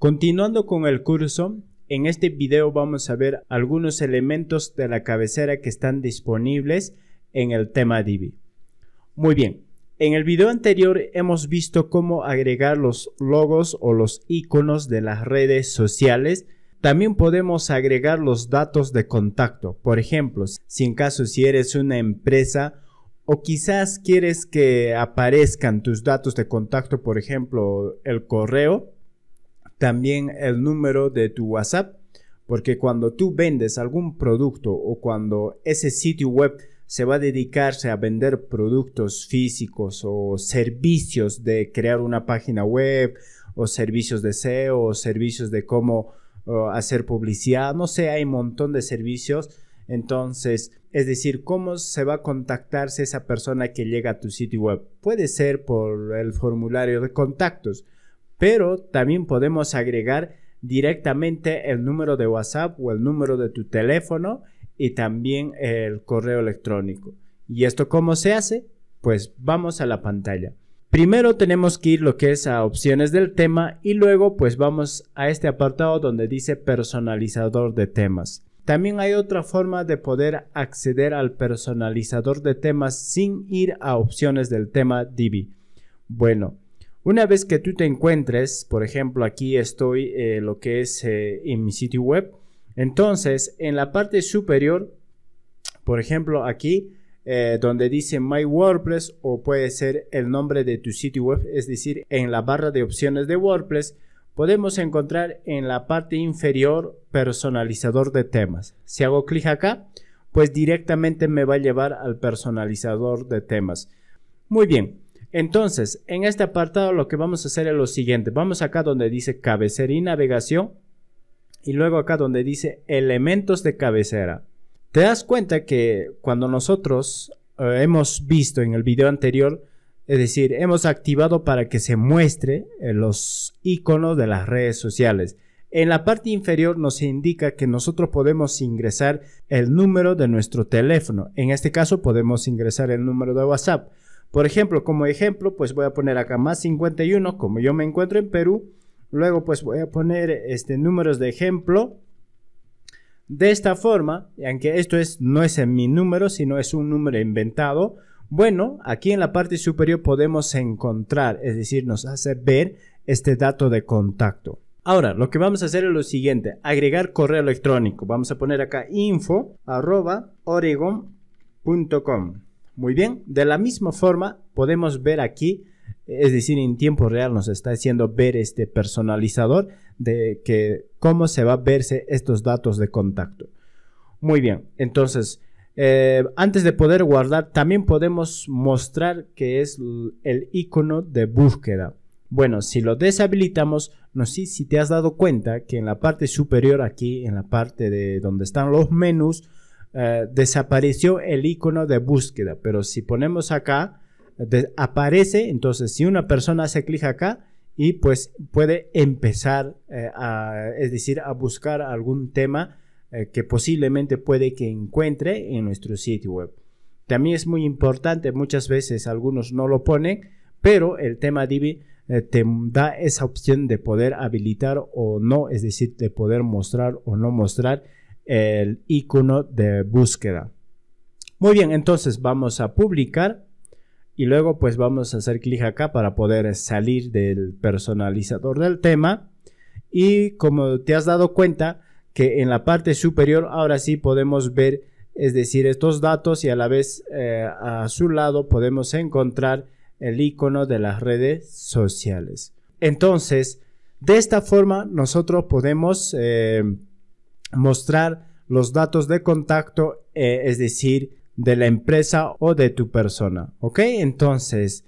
Continuando con el curso, en este video vamos a ver algunos elementos de la cabecera que están disponibles en el tema Divi. Muy bien, en el video anterior hemos visto cómo agregar los logos o los iconos de las redes sociales. También podemos agregar los datos de contacto. Por ejemplo, si en caso si eres una empresa o quizás quieres que aparezcan tus datos de contacto, por ejemplo, el correo, también el número de tu WhatsApp, porque cuando tú vendes algún producto o cuando ese sitio web se va a dedicarse a vender productos físicos o servicios de crear una página web o servicios de SEO o servicios de cómo uh, hacer publicidad, no sé, hay un montón de servicios. Entonces, es decir, ¿cómo se va a contactarse esa persona que llega a tu sitio web? Puede ser por el formulario de contactos, pero también podemos agregar directamente el número de WhatsApp o el número de tu teléfono y también el correo electrónico. ¿Y esto cómo se hace? Pues vamos a la pantalla. Primero tenemos que ir lo que es a opciones del tema y luego pues vamos a este apartado donde dice personalizador de temas. También hay otra forma de poder acceder al personalizador de temas sin ir a opciones del tema Divi. Bueno, una vez que tú te encuentres, por ejemplo, aquí estoy eh, lo que es eh, en mi sitio web. Entonces, en la parte superior, por ejemplo, aquí eh, donde dice My WordPress o puede ser el nombre de tu sitio web, es decir, en la barra de opciones de WordPress, podemos encontrar en la parte inferior personalizador de temas. Si hago clic acá, pues directamente me va a llevar al personalizador de temas. Muy bien. Entonces, en este apartado lo que vamos a hacer es lo siguiente. Vamos acá donde dice cabecera y navegación. Y luego acá donde dice elementos de cabecera. Te das cuenta que cuando nosotros eh, hemos visto en el video anterior, es decir, hemos activado para que se muestre eh, los iconos de las redes sociales. En la parte inferior nos indica que nosotros podemos ingresar el número de nuestro teléfono. En este caso podemos ingresar el número de WhatsApp. Por ejemplo, como ejemplo, pues voy a poner acá más 51, como yo me encuentro en Perú. Luego, pues voy a poner este, números de ejemplo. De esta forma, aunque esto es, no es en mi número, sino es un número inventado, bueno, aquí en la parte superior podemos encontrar, es decir, nos hace ver este dato de contacto. Ahora, lo que vamos a hacer es lo siguiente, agregar correo electrónico. Vamos a poner acá info muy bien, de la misma forma podemos ver aquí, es decir, en tiempo real nos está haciendo ver este personalizador de que cómo se va a verse estos datos de contacto. Muy bien, entonces, eh, antes de poder guardar, también podemos mostrar que es el icono de búsqueda. Bueno, si lo deshabilitamos, no sé si te has dado cuenta que en la parte superior aquí, en la parte de donde están los menús, eh, desapareció el icono de búsqueda, pero si ponemos acá, aparece, entonces si una persona hace clic acá y pues puede empezar, eh, a, es decir, a buscar algún tema eh, que posiblemente puede que encuentre en nuestro sitio web. También es muy importante, muchas veces algunos no lo ponen, pero el tema Divi te da esa opción de poder habilitar o no, es decir, de poder mostrar o no mostrar el icono de búsqueda. Muy bien, entonces vamos a publicar y luego pues vamos a hacer clic acá para poder salir del personalizador del tema. Y como te has dado cuenta que en la parte superior ahora sí podemos ver, es decir, estos datos y a la vez eh, a su lado podemos encontrar el icono de las redes sociales. Entonces, de esta forma nosotros podemos... Eh, mostrar los datos de contacto, eh, es decir, de la empresa o de tu persona. ¿Ok? Entonces,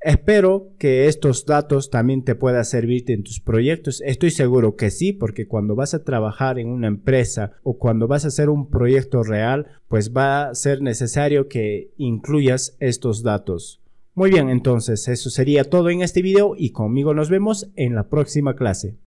espero que estos datos también te puedan servirte en tus proyectos. Estoy seguro que sí, porque cuando vas a trabajar en una empresa o cuando vas a hacer un proyecto real, pues va a ser necesario que incluyas estos datos. Muy bien, entonces eso sería todo en este video y conmigo nos vemos en la próxima clase.